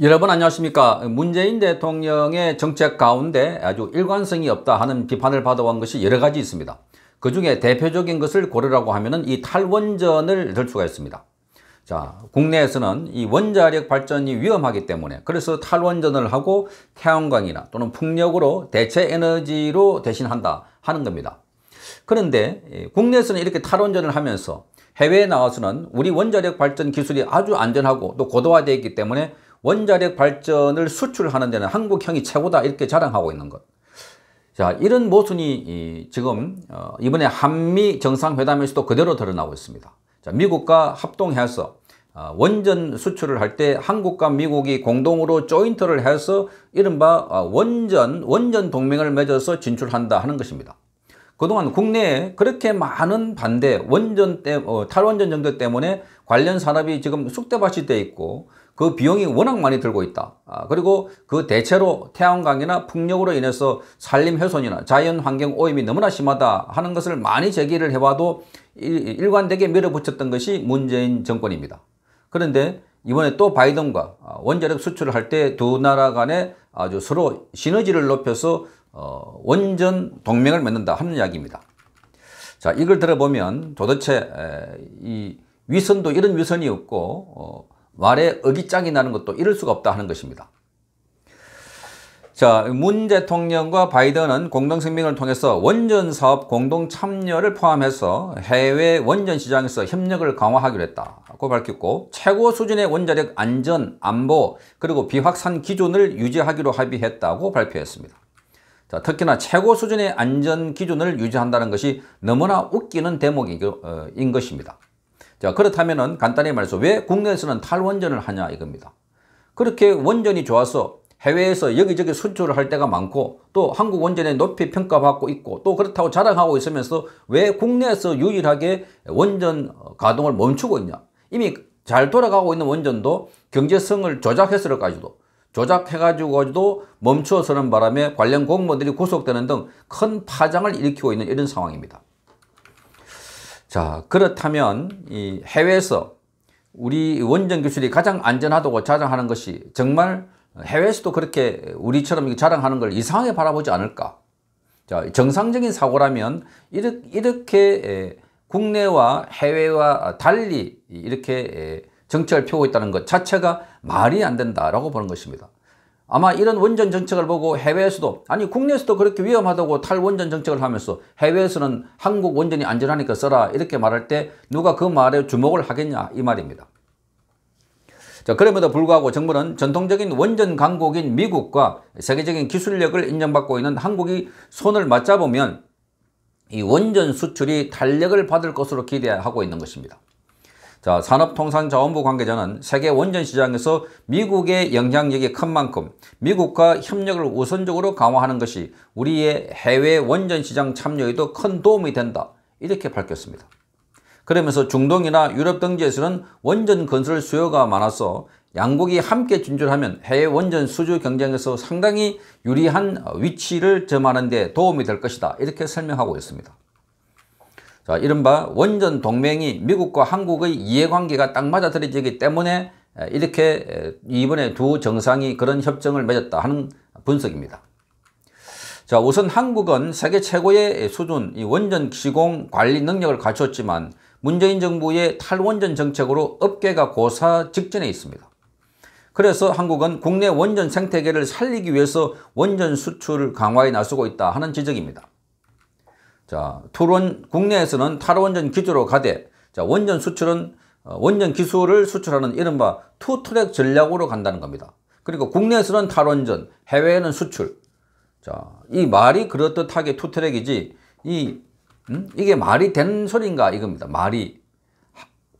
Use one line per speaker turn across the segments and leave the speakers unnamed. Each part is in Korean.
여러분 안녕하십니까 문재인 대통령의 정책 가운데 아주 일관성이 없다 하는 비판을 받아온 것이 여러 가지 있습니다 그 중에 대표적인 것을 고르라고 하면 은이 탈원전을 들 수가 있습니다 자 국내에서는 이 원자력 발전이 위험하기 때문에 그래서 탈원전을 하고 태양광이나 또는 풍력으로 대체 에너지로 대신한다 하는 겁니다 그런데 국내에서는 이렇게 탈원전을 하면서 해외에 나와서는 우리 원자력 발전 기술이 아주 안전하고 또 고도화되어 있기 때문에 원자력 발전을 수출하는 데는 한국형이 최고다 이렇게 자랑하고 있는 것. 자 이런 모순이 지금 어, 이번에 한미 정상회담에서도 그대로 드러나고 있습니다. 자, 미국과 합동해서 어, 원전 수출을 할 때 한국과 미국이 공동으로 조인트를 해서 이른바 어, 원전, 원전 동맹을 맺어서 진출한다 하는 것입니다. 그동안 국내에 그렇게 많은 반대, 원전 때, 어, 탈원전 정도 때문에 관련 산업이 지금 쑥대밭이 돼 있고 그 비용이 워낙 많이 들고 있다. 아, 그리고 그 대체로 태양광이나 풍력으로 인해서 산림 훼손이나 자연 환경 오염이 너무나 심하다 하는 것을 많이 제기를 해와도 일관되게 밀어붙였던 것이 문재인 정권입니다. 그런데 이번에 또 바이든과 아, 원자력 수출을 할 때 두 나라 간에 아주 서로 시너지를 높여서 어, 원전 동맹을 맺는다 하는 이야기입니다. 자 이걸 들어보면 도대체 이 위선도 이런 위선이 없고 어, 말에 어깃장이 나는 것도 이럴 수가 없다 하는 것입니다. 자, 문 대통령과 바이든은 공동성명을 통해서 원전 사업 공동 참여를 포함해서 해외 원전 시장에서 협력을 강화하기로 했다고 밝혔고 최고 수준의 원자력 안전, 안보, 그리고 비확산 기준을 유지하기로 합의했다고 발표했습니다. 자, 특히나 최고 수준의 안전 기준을 유지한다는 것이 너무나 웃기는 대목인 어, 것입니다. 자그렇다면 간단히 말해서 왜 국내에서는 탈원전을 하냐 이겁니다. 그렇게 원전이 좋아서 해외에서 여기저기 수출을 할 때가 많고 또 한국 원전에 높이 평가받고 있고 또 그렇다고 자랑하고 있으면서 왜 국내에서 유일하게 원전 가동을 멈추고 있냐 이미 잘 돌아가고 있는 원전도 경제성을 조작했을까지도 조작해가지고도 멈추어서는 바람에 관련 공무원들이 구속되는 등 큰 파장을 일으키고 있는 이런 상황입니다. 자, 그렇다면 이 해외에서 우리 원전 기술이 가장 안전하다고 자랑하는 것이 정말 해외에서도 그렇게 우리처럼 자랑하는 걸 이상하게 바라보지 않을까? 자, 정상적인 사고라면 이렇게, 이렇게 국내와 해외와 달리 이렇게 정책을 펴고 있다는 것 자체가 말이 안 된다라고 보는 것입니다. 아마 이런 원전 정책을 보고 해외에서도 아니 국내에서도 그렇게 위험하다고 탈원전 정책을 하면서 해외에서는 한국 원전이 안전하니까 써라 이렇게 말할 때 누가 그 말에 주목을 하겠냐 이 말입니다. 자, 그럼에도 불구하고 정부는 전통적인 원전 강국인 미국과 세계적인 기술력을 인정받고 있는 한국이 손을 맞잡으면 이 원전 수출이 탄력을 받을 것으로 기대하고 있는 것입니다. 자, 산업통상자원부 관계자는 세계 원전 시장에서 미국의 영향력이 큰 만큼 미국과 협력을 우선적으로 강화하는 것이 우리의 해외 원전 시장 참여에도 큰 도움이 된다. 이렇게 밝혔습니다. 그러면서 중동이나 유럽 등지에서는 원전 건설 수요가 많아서 양국이 함께 진출하면 해외 원전 수주 경쟁에서 상당히 유리한 위치를 점하는 데 도움이 될 것이다. 이렇게 설명하고 있습니다. 자, 이른바 원전 동맹이 미국과 한국의 이해관계가 딱 맞아들여지기 때문에 이렇게 이번에 두 정상이 그런 협정을 맺었다 하는 분석입니다. 자, 우선 한국은 세계 최고의 수준, 이 원전 시공 관리 능력을 갖췄지만 문재인 정부의 탈원전 정책으로 업계가 고사 직전에 있습니다. 그래서 한국은 국내 원전 생태계를 살리기 위해서 원전 수출을 강화에 나서고 있다 하는 지적입니다. 자, 토론 국내에서는 탈원전 기조로 가되 자, 원전 수출은 어, 원전 기술을 수출하는 이른바 투트랙 전략으로 간다는 겁니다. 그리고 국내에서는 탈원전, 해외에는 수출. 자, 이 말이 그렇듯하게 투트랙이지 이 음? 이게 말이 된 소리인가 이겁니다. 말이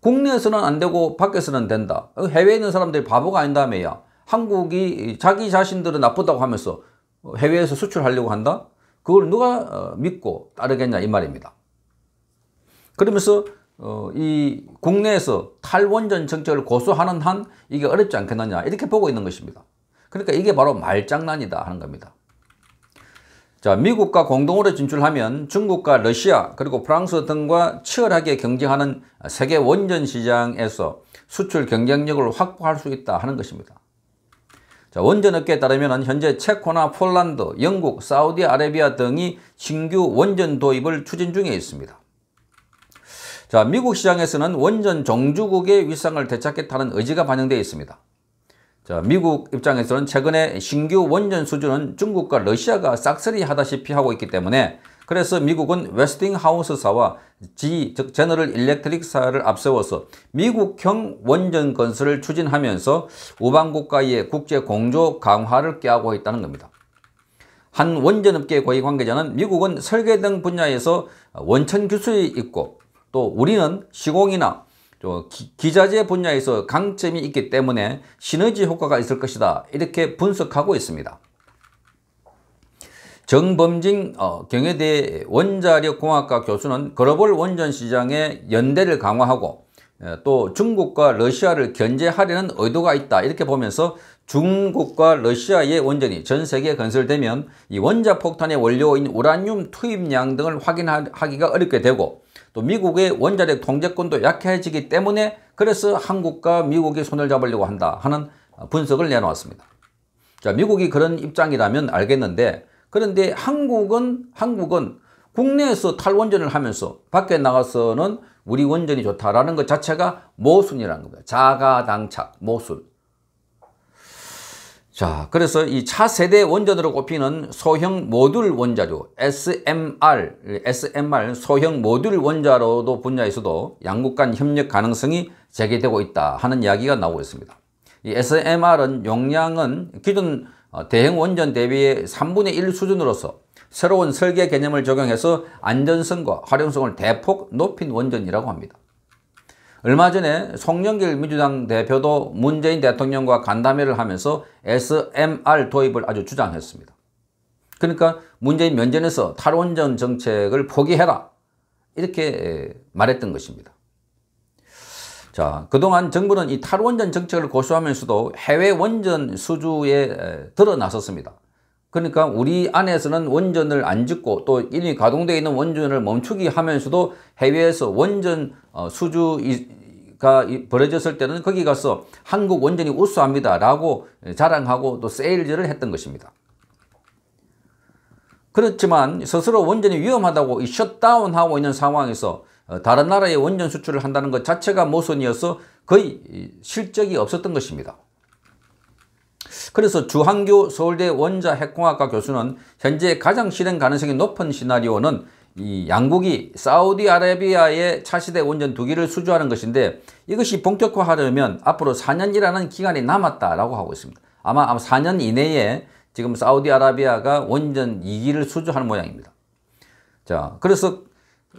국내에서는 안 되고 밖에서는 된다. 어, 해외에 있는 사람들이 바보가 아닌다며야. 한국이 자기 자신들은 나쁘다고 하면서 어, 해외에서 수출하려고 한다? 그걸 누가 어, 믿고 따르겠냐 이 말입니다. 그러면서 어, 이 국내에서 탈원전 정책을 고수하는 한 이게 어렵지 않겠느냐 이렇게 보고 있는 것입니다. 그러니까 이게 바로 말장난이다 하는 겁니다. 자, 미국과 공동으로 진출하면 중국과 러시아 그리고 프랑스 등과 치열하게 경쟁하는 세계 원전 시장에서 수출 경쟁력을 확보할 수 있다 하는 것입니다. 원전업계에 따르면 현재 체코나 폴란드, 영국, 사우디아라비아 등이 신규 원전 도입을 추진 중에 있습니다. 자, 미국 시장에서는 원전 종주국의 위상을 되찾겠다는 의지가 반영되어 있습니다. 자, 미국 입장에서는 최근에 신규 원전 수준은 중국과 러시아가 싹쓸이 하다시피 하고 있기 때문에 그래서 미국은 웨스팅하우스사와 G, 즉 제너럴 일렉트릭사를 앞세워서 미국형 원전 건설을 추진하면서 우방국가의 국제 공조 강화를 꾀하고 있다는 겁니다. 한 원전업계 고위 관계자는 미국은 설계 등 분야에서 원천 기술이 있고 또 우리는 시공이나 기, 자재 분야에서 강점이 있기 때문에 시너지 효과가 있을 것이다 이렇게 분석하고 있습니다. 정범진 어, 경희대 원자력공학과 교수는 글로벌 원전시장의 연대를 강화하고 예, 또 중국과 러시아를 견제하려는 의도가 있다 이렇게 보면서 중국과 러시아의 원전이 전 세계에 건설되면 이 원자폭탄의 원료인 우라늄 투입량 등을 확인하기가 어렵게 되고 또 미국의 원자력 통제권도 약해지기 때문에 그래서 한국과 미국이 손을 잡으려고 한다 하는 분석을 내놓았습니다. 자, 미국이 그런 입장이라면 알겠는데 그런데 한국은 한국은 국내에서 탈원전을 하면서 밖에 나가서는 우리 원전이 좋다라는 것 자체가 모순이라는 겁니다. 자가당착, 모순. 자, 그래서 이 차세대 원전으로 꼽히는 소형 모듈 원자료, SMR, SMR 소형 모듈 원자로도 분야에서도 양국 간 협력 가능성이 제기되고 있다 하는 이야기가 나오고 있습니다. 이 SMR은 용량은 기존 어, 대형 원전 대비 의 3분의 1 수준으로서 새로운 설계 개념을 적용해서 안전성과 활용성을 대폭 높인 원전이라고 합니다. 얼마 전에 송영길 민주당 대표도 문재인 대통령과 간담회를 하면서 SMR 도입을 아주 주장했습니다. 그러니까 문재인 면전에서 탈원전 정책을 포기해라 이렇게 말했던 것입니다. 자, 그동안 정부는 이 탈원전 정책을 고수하면서도 해외 원전 수주에 드러나섰습니다. 그러니까 우리 안에서는 원전을 안 짓고 또 이미 가동되어 있는 원전을 멈추기 하면서도 해외에서 원전 어, 수주가 벌어졌을 때는 거기 가서 한국 원전이 우수합니다 라고 자랑하고 또 세일즈를 했던 것입니다. 그렇지만 스스로 원전이 위험하다고 셧다운하고 있는 상황에서 어, 다른 나라에 원전 수출을 한다는 것 자체가 모순이어서 거의 실적이 없었던 것입니다. 그래서 주한규 서울대 원자핵공학과 교수는 현재 가장 실행 가능성이 높은 시나리오는 이 양국이 사우디아라비아에 차시대 원전 두 기를 수주하는 것인데 이것이 본격화하려면 앞으로 4년이라는 기간이 남았다라고 하고 있습니다. 아마 4년 이내에 지금 사우디아라비아가 원전 2기를 수주하는 모양입니다. 자, 그래서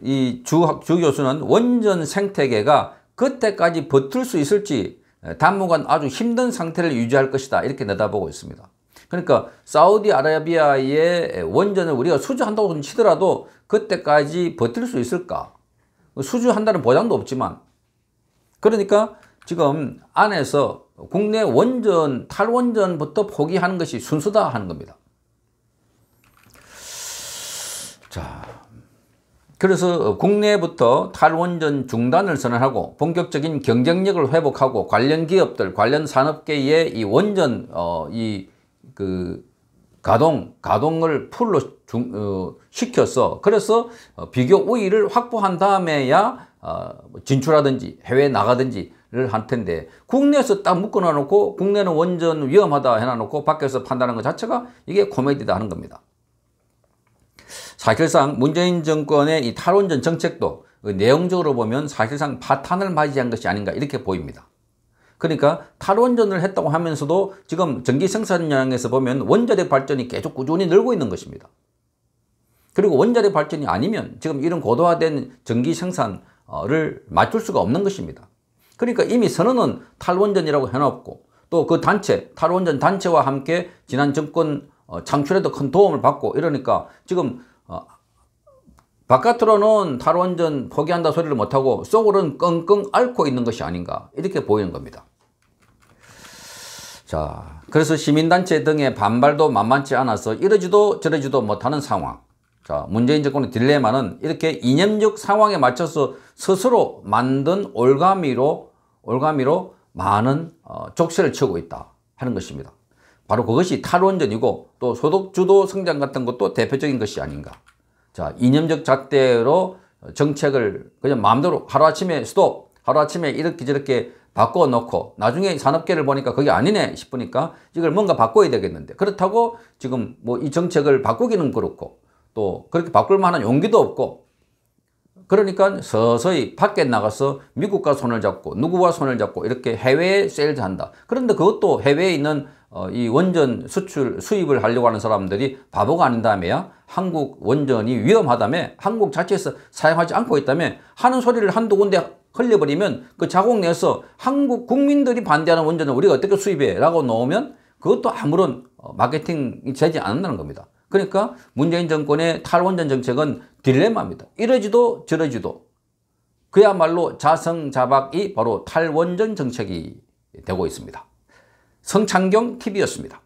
이 주, 주 교수는 원전 생태계가 그때까지 버틸 수 있을지 당분간 예, 아주 힘든 상태를 유지할 것이다 이렇게 내다보고 있습니다. 그러니까 사우디아라비아의 원전을 우리가 수주한다고 치더라도 그때까지 버틸 수 있을까? 수주한다는 보장도 없지만 그러니까 지금 안에서 국내 원전 탈원전부터 포기하는 것이 순수다 하는 겁니다. 그래서 국내부터 탈원전 중단을 선언하고 본격적인 경쟁력을 회복하고 관련 기업들, 관련 산업계의 이 원전 어, 이그 가동, 가동을 풀로 중, 어, 시켜서 그래서 어, 비교 우위를 확보한 다음에야 어, 뭐 진출하든지 해외 나가든지 를할 텐데 국내에서 딱 묶어놔 놓고 국내는 원전 위험하다 해놔 놓고 밖에서 판단하는 것 자체가 이게 코미디다 하는 겁니다. 사실상 문재인 정권의 이 탈원전 정책도 그 내용적으로 보면 사실상 파탄을 맞이한 것이 아닌가 이렇게 보입니다. 그러니까 탈원전을 했다고 하면서도 지금 전기 생산량에서 보면 원자력 발전이 계속 꾸준히 늘고 있는 것입니다. 그리고 원자력 발전이 아니면 지금 이런 고도화된 전기 생산을 맞출 수가 없는 것입니다. 그러니까 이미 선언은 탈원전이라고 해놓고 또 그 단체, 탈원전 단체와 함께 지난 정권 어, 창출에도 큰 도움을 받고 이러니까 지금 바깥으로는 탈원전 포기한다 소리를 못하고 속으로는 끙끙 앓고 있는 것이 아닌가 이렇게 보이는 겁니다. 자, 그래서 시민단체 등의 반발도 만만치 않아서 이러지도 저러지도 못하는 상황. 자, 문재인 정권의 딜레마는 이렇게 이념적 상황에 맞춰서 스스로 만든 올가미로, 올가미로 많은 어, 족쇄를 치고 있다 하는 것입니다. 바로 그것이 탈원전이고 또 소득주도 성장 같은 것도 대표적인 것이 아닌가. 자, 이념적 잣대로 정책을 그냥 마음대로 하루아침에 스톱, 하루아침에 이렇게 저렇게 바꿔놓고 나중에 산업계를 보니까 그게 아니네 싶으니까 이걸 뭔가 바꿔야 되겠는데 그렇다고 지금 뭐 이 정책을 바꾸기는 그렇고 또 그렇게 바꿀 만한 용기도 없고 그러니까 서서히 밖에 나가서 미국과 손을 잡고 누구와 손을 잡고 이렇게 해외에 세일즈 한다. 그런데 그것도 해외에 있는 어, 이 원전 수출 수입을 하려고 하는 사람들이 바보가 아닌다며야 한국 원전이 위험하다며 한국 자체에서 사용하지 않고 있다며 하는 소리를 한두 군데 흘려버리면 그 자국 내에서 한국 국민들이 반대하는 원전을 우리가 어떻게 수입해 라고 놓으면 그것도 아무런 어, 마케팅이 되지 않는다는 겁니다. 그러니까 문재인 정권의 탈원전 정책은 딜레마입니다. 이러지도 저러지도 그야말로 자성자박이 바로 탈원전 정책이 되고 있습니다. 성창경 TV였습니다.